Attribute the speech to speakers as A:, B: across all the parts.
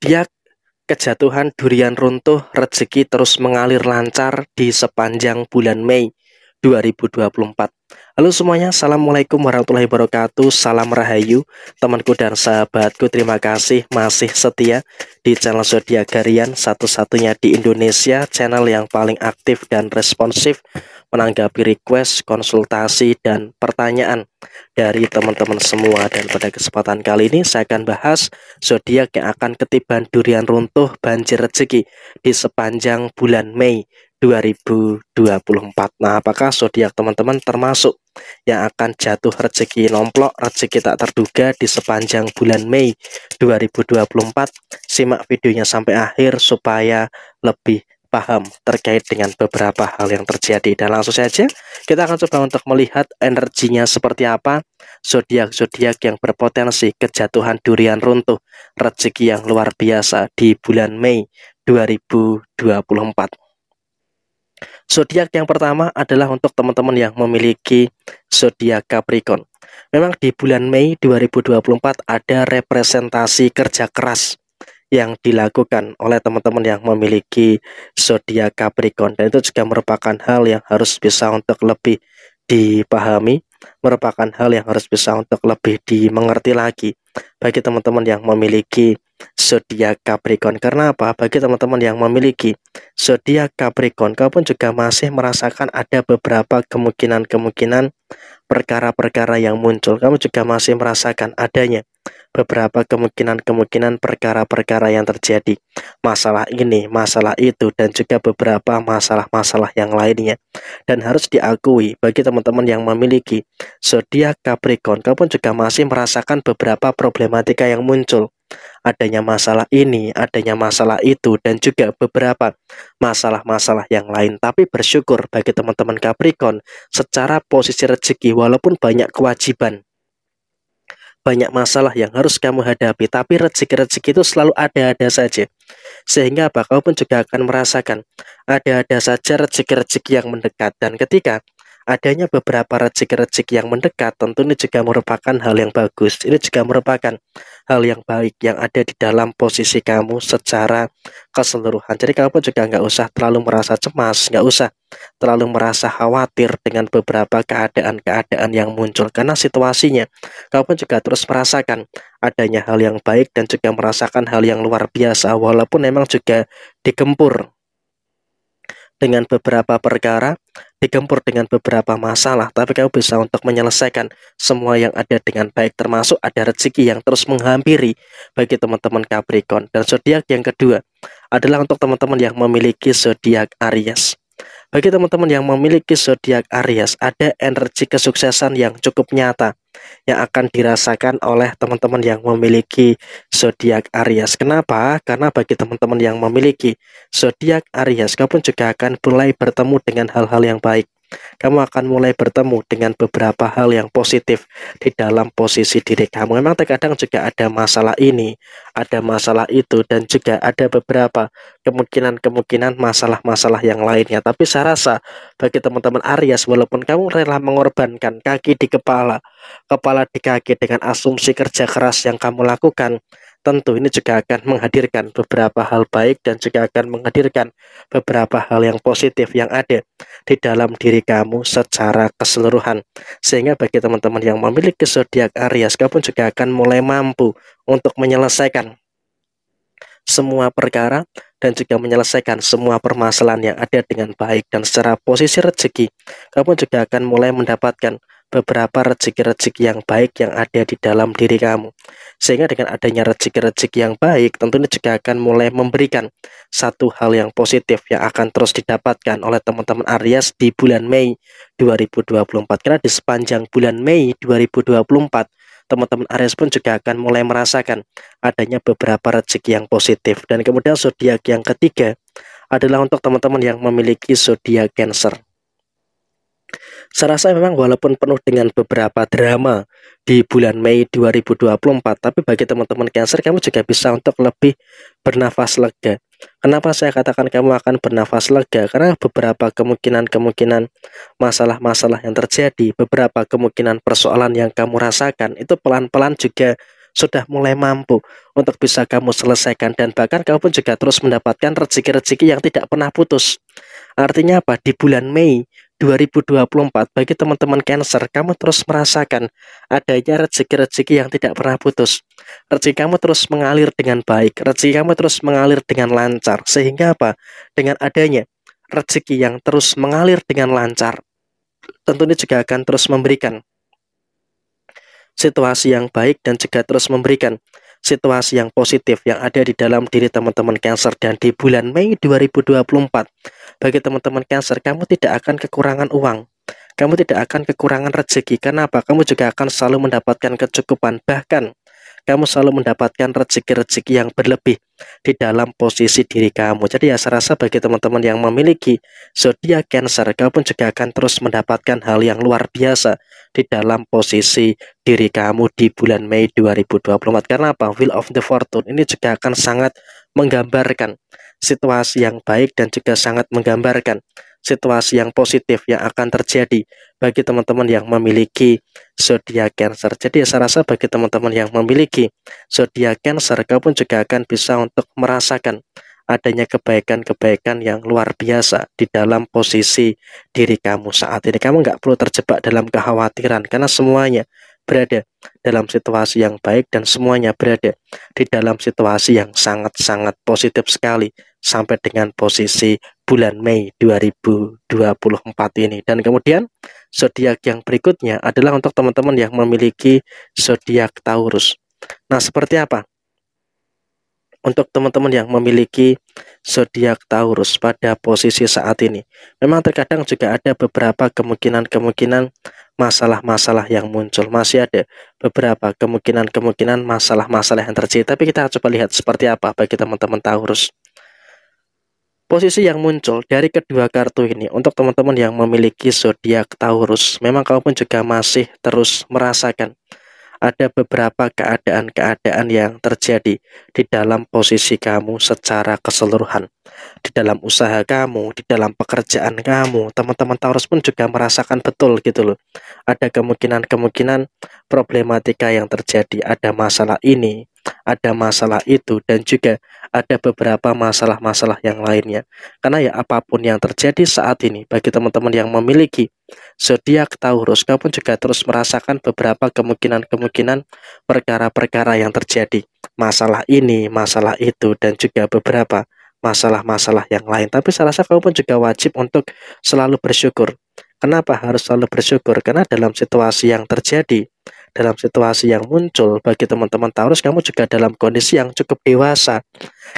A: Dia kejatuhan durian runtuh, rezeki terus mengalir lancar di sepanjang bulan Mei 2024. Halo semuanya, Assalamualaikum warahmatullahi wabarakatuh, salam rahayu, temanku dan sahabatku, terima kasih masih setia di channel Zodiak Garian, satu-satunya di Indonesia, channel yang paling aktif dan responsif menanggapi request, konsultasi, dan pertanyaan dari teman-teman semua. Dan pada kesempatan kali ini saya akan bahas zodiak yang akan ketiban durian runtuh banjir rezeki di sepanjang bulan Mei 2024. Nah, apakah zodiak teman-teman termasuk yang akan jatuh rezeki nomplok, rezeki tak terduga di sepanjang bulan Mei 2024? Simak videonya sampai akhir supaya lebih paham terkait dengan beberapa hal yang terjadi. Dan langsung saja kita akan coba untuk melihat energinya seperti apa zodiak-zodiak yang berpotensi kejatuhan durian runtuh, rezeki yang luar biasa di bulan Mei 2024. Zodiak yang pertama adalah untuk teman-teman yang memiliki zodiak Capricorn. Memang di bulan Mei 2024 ada representasi kerja keras yang dilakukan oleh teman-teman yang memiliki zodiak Capricorn dan itu juga merupakan hal yang harus bisa untuk lebih dipahami merupakan hal yang harus bisa untuk lebih dimengerti lagi bagi teman-teman yang memiliki zodiak Capricorn karena apa bagi teman-teman yang memiliki zodiak Capricorn kau pun juga masih merasakan ada beberapa kemungkinan-kemungkinan perkara-perkara yang muncul kamu juga masih merasakan adanya beberapa kemungkinan-kemungkinan perkara-perkara yang terjadi, masalah ini, masalah itu, dan juga beberapa masalah-masalah yang lainnya. Dan harus diakui bagi teman-teman yang memiliki zodiak Capricorn, kamu pun juga masih merasakan beberapa problematika yang muncul. Adanya masalah ini, adanya masalah itu, dan juga beberapa masalah-masalah yang lain. Tapi bersyukur bagi teman-teman Capricorn, secara posisi rezeki walaupun banyak kewajiban, banyak masalah yang harus kamu hadapi, tapi rezeki-rezeki itu selalu ada-ada saja. Sehingga apa? Kamu pun juga akan merasakan ada-ada saja rezeki-rezeki yang mendekat. Dan ketika adanya beberapa rezeki-rezeki yang mendekat tentu ini juga merupakan hal yang bagus. Ini juga merupakan hal yang baik yang ada di dalam posisi kamu secara keseluruhan. Jadi kamu pun juga nggak usah terlalu merasa cemas, nggak usah terlalu merasa khawatir dengan beberapa keadaan-keadaan yang muncul karena situasinya. Kamu pun juga terus merasakan adanya hal yang baik dan juga merasakan hal yang luar biasa walaupun memang juga digempur dengan beberapa perkara, digempur dengan beberapa masalah, tapi kamu bisa untuk menyelesaikan semua yang ada dengan baik, termasuk ada rezeki yang terus menghampiri bagi teman-teman Capricorn. Dan zodiak yang kedua adalah untuk teman-teman yang memiliki zodiak Aries. Bagi teman-teman yang memiliki zodiak Aries, ada energi kesuksesan yang cukup nyata yang akan dirasakan oleh teman-teman yang memiliki zodiak Aries. Kenapa? Karena bagi teman-teman yang memiliki zodiak Aries, kamu juga akan mulai bertemu dengan hal-hal yang baik kamu akan mulai bertemu dengan beberapa hal yang positif di dalam posisi diri kamu. Memang terkadang juga ada masalah ini, ada masalah itu, dan juga ada beberapa kemungkinan-kemungkinan masalah-masalah yang lainnya. Tapi saya rasa bagi teman-teman Aries, walaupun kamu rela mengorbankan kaki di kepala, kepala di kaki dengan asumsi kerja keras yang kamu lakukan, tentu ini juga akan menghadirkan beberapa hal baik dan juga akan menghadirkan beberapa hal yang positif yang ada di dalam diri kamu secara keseluruhan. Sehingga bagi teman-teman yang memiliki zodiak Aries, kamu juga akan mulai mampu untuk menyelesaikan semua perkara dan juga menyelesaikan semua permasalahan yang ada dengan baik dan secara posisi rezeki kamu juga akan mulai mendapatkan beberapa rezeki-rezeki yang baik yang ada di dalam diri kamu sehingga dengan adanya rezeki-rezeki yang baik tentunya juga akan mulai memberikan satu hal yang positif yang akan terus didapatkan oleh teman-teman Aries di bulan Mei 2024 karena di sepanjang bulan Mei 2024 teman-teman Aries pun juga akan mulai merasakan adanya beberapa rezeki yang positif. Dan kemudian zodiak yang ketiga adalah untuk teman-teman yang memiliki zodiak Cancer. Saya rasa memang walaupun penuh dengan beberapa drama di bulan Mei 2024, tapi bagi teman-teman Cancer kamu juga bisa untuk lebih bernafas lega Kenapa saya katakan kamu akan bernafas lega? Karena beberapa kemungkinan-kemungkinan masalah-masalah yang terjadi, beberapa kemungkinan persoalan yang kamu rasakan itu pelan-pelan juga sudah mulai mampu untuk bisa kamu selesaikan dan bahkan kamu pun juga terus mendapatkan rezeki-rezeki yang tidak pernah putus. Artinya apa? Di bulan Mei 2024 bagi teman-teman Cancer, kamu terus merasakan adanya rezeki-rezeki yang tidak pernah putus. Rezeki kamu terus mengalir dengan baik, rezeki kamu terus mengalir dengan lancar. Sehingga apa? Dengan adanya rezeki yang terus mengalir dengan lancar, tentu ini juga akan terus memberikan situasi yang baik dan juga terus memberikan situasi yang positif yang ada di dalam diri teman-teman Cancer dan di bulan Mei 2024 bagi teman-teman Cancer kamu tidak akan kekurangan uang kamu tidak akan kekurangan rezeki kenapa kamu juga akan selalu mendapatkan kecukupan bahkan kamu selalu mendapatkan rezeki-rezeki yang berlebih di dalam posisi diri kamu. Jadi ya saya rasa bagi teman-teman yang memiliki zodiak Cancer, kamu pun juga akan terus mendapatkan hal yang luar biasa di dalam posisi diri kamu di bulan Mei 2024. Karena apa? Wheel of the Fortune ini juga akan sangat menggambarkan situasi yang baik dan juga sangat menggambarkan situasi yang positif yang akan terjadi bagi teman-teman yang memiliki zodiak Cancer. Jadi saya rasa bagi teman-teman yang memiliki zodiak Cancer, kau pun juga akan bisa untuk merasakan adanya kebaikan-kebaikan yang luar biasa di dalam posisi diri kamu saat ini. Kamu nggak perlu terjebak dalam kekhawatiran karena semuanya berada dalam situasi yang baik dan semuanya berada di dalam situasi yang sangat-sangat positif sekali sampai dengan posisi bulan Mei 2024 ini. Dan kemudian zodiak yang berikutnya adalah untuk teman-teman yang memiliki zodiak Taurus. Nah, seperti apa? Untuk teman-teman yang memiliki zodiak Taurus pada posisi saat ini, memang terkadang juga ada beberapa kemungkinan-kemungkinan masalah-masalah yang muncul. Masih ada beberapa kemungkinan-kemungkinan masalah-masalah yang terjadi, tapi kita coba lihat seperti apa bagi teman-teman Taurus. Posisi yang muncul dari kedua kartu ini untuk teman-teman yang memiliki zodiak Taurus, memang kamu pun juga masih terus merasakan ada beberapa keadaan-keadaan yang terjadi di dalam posisi kamu secara keseluruhan. Di dalam usaha kamu, di dalam pekerjaan kamu, teman-teman Taurus pun juga merasakan betul gitu loh. Ada kemungkinan-kemungkinan problematika yang terjadi, ada masalah ini, ada masalah itu dan juga ada beberapa masalah-masalah yang lainnya. Karena ya apapun yang terjadi saat ini bagi teman-teman yang memiliki Zodiak Taurus, kamu juga terus merasakan beberapa kemungkinan-kemungkinan perkara-perkara yang terjadi. Masalah ini, masalah itu, dan juga beberapa masalah-masalah yang lain. Tapi salah satu kamu pun juga wajib untuk selalu bersyukur. Kenapa harus selalu bersyukur? Karena dalam situasi yang terjadi, dalam situasi yang muncul bagi teman-teman Taurus kamu juga dalam kondisi yang cukup dewasa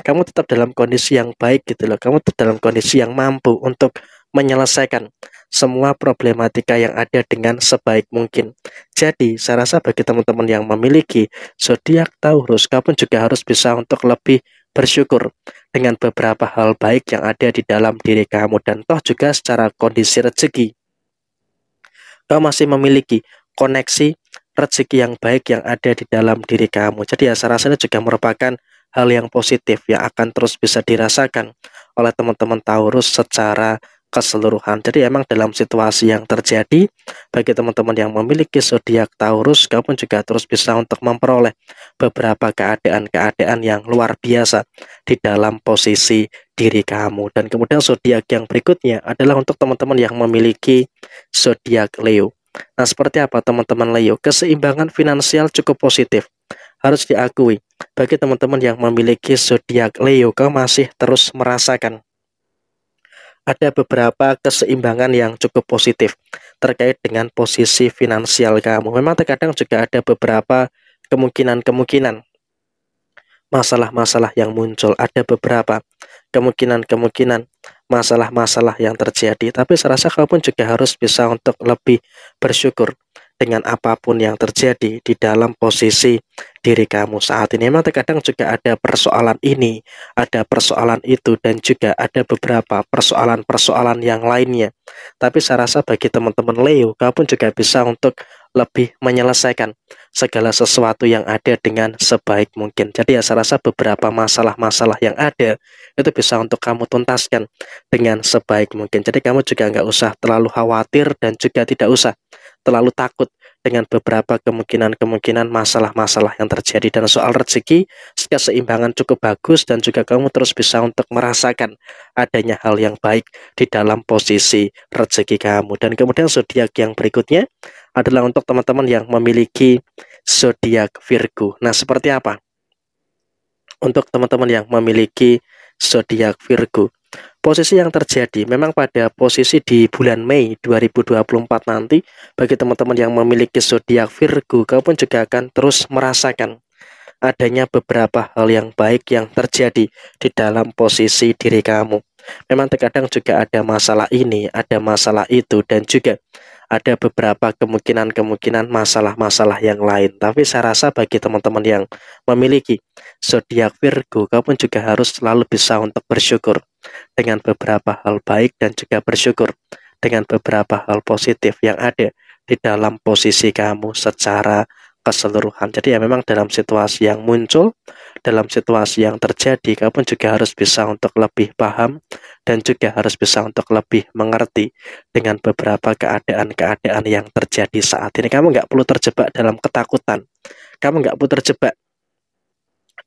A: kamu tetap dalam kondisi yang baik gitu loh kamu tetap dalam kondisi yang mampu untuk menyelesaikan semua problematika yang ada dengan sebaik mungkin. Jadi, saya rasa bagi teman-teman yang memiliki zodiak Taurus, kamu juga harus bisa untuk lebih bersyukur dengan beberapa hal baik yang ada di dalam diri kamu dan toh juga secara kondisi rezeki. Kau masih memiliki koneksi rezeki yang baik yang ada di dalam diri kamu. Jadi ya saya rasa ini juga merupakan hal yang positif yang akan terus bisa dirasakan oleh teman-teman Taurus secara keseluruhan. Jadi emang dalam situasi yang terjadi bagi teman-teman yang memiliki zodiak Taurus, kamu juga terus bisa untuk memperoleh beberapa keadaan-keadaan yang luar biasa di dalam posisi diri kamu. Dan kemudian zodiak yang berikutnya adalah untuk teman-teman yang memiliki zodiak Leo. Nah, seperti apa teman-teman Leo? Keseimbangan finansial cukup positif. Harus diakui, bagi teman-teman yang memiliki zodiak Leo, kamu masih terus merasakan ada beberapa keseimbangan yang cukup positif terkait dengan posisi finansial kamu. Memang terkadang juga ada beberapa kemungkinan-kemungkinan masalah-masalah yang muncul. Ada beberapa kemungkinan-kemungkinan masalah-masalah yang terjadi. Tapi saya rasa kamu juga harus bisa untuk lebih bersyukur dengan apapun yang terjadi di dalam posisi diri kamu saat ini. Memang terkadang juga ada persoalan ini, ada persoalan itu, dan juga ada beberapa persoalan-persoalan yang lainnya. Tapi saya rasa bagi teman-teman Leo, kamu pun juga bisa untuk lebih menyelesaikan segala sesuatu yang ada dengan sebaik mungkin. Jadi ya saya rasa beberapa masalah-masalah yang ada itu bisa untuk kamu tuntaskan dengan sebaik mungkin. Jadi kamu juga nggak usah terlalu khawatir dan juga tidak usah terlalu takut dengan beberapa kemungkinan-kemungkinan masalah-masalah yang terjadi dan soal rezeki seimbangan cukup bagus dan juga kamu terus bisa untuk merasakan adanya hal yang baik di dalam posisi rezeki kamu dan kemudian zodiak yang berikutnya adalah untuk teman-teman yang memiliki zodiak Virgo. Nah, seperti apa? Untuk teman-teman yang memiliki zodiak Virgo posisi yang terjadi memang pada posisi di bulan Mei 2024 nanti bagi teman-teman yang memiliki zodiak Virgo kamu juga akan terus merasakan adanya beberapa hal yang baik yang terjadi di dalam posisi diri kamu. Memang terkadang juga ada masalah ini, ada masalah itu dan juga ada beberapa kemungkinan-kemungkinan masalah-masalah yang lain. Tapi saya rasa bagi teman-teman yang memiliki zodiak Virgo, kamu juga harus selalu bisa untuk bersyukur dengan beberapa hal baik dan juga bersyukur dengan beberapa hal positif yang ada di dalam posisi kamu secara keseluruhan. Jadi ya memang dalam situasi yang muncul, dalam situasi yang terjadi, kamu juga harus bisa untuk lebih paham dan juga harus bisa untuk lebih mengerti dengan beberapa keadaan-keadaan yang terjadi saat ini. Kamu nggak perlu terjebak dalam ketakutan. Kamu nggak perlu terjebak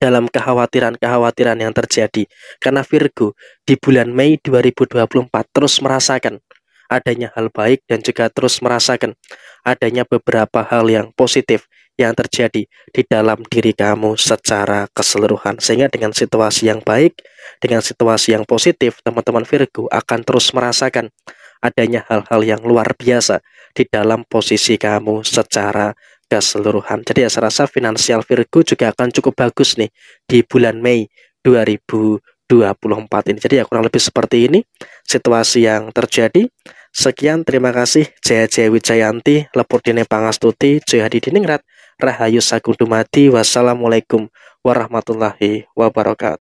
A: dalam kekhawatiran-kekhawatiran yang terjadi. Karena Virgo di bulan Mei 2024 terus merasakan adanya hal baik dan juga terus merasakan adanya beberapa hal yang positif yang terjadi di dalam diri kamu secara keseluruhan. Sehingga dengan situasi yang baik, dengan situasi yang positif, teman-teman Virgo akan terus merasakan adanya hal-hal yang luar biasa di dalam posisi kamu secara keseluruhan. Jadi ya saya rasa finansial Virgo juga akan cukup bagus nih di bulan Mei 2024 ini. Jadi ya kurang lebih seperti ini situasi yang terjadi. Sekian terima kasih Jaya Jaya Wijayanti, Lepur Dine Pangastuti, Jayadi Diningrat, Rahayu Dumadi, Wassalamualaikum warahmatullahi wabarakatuh.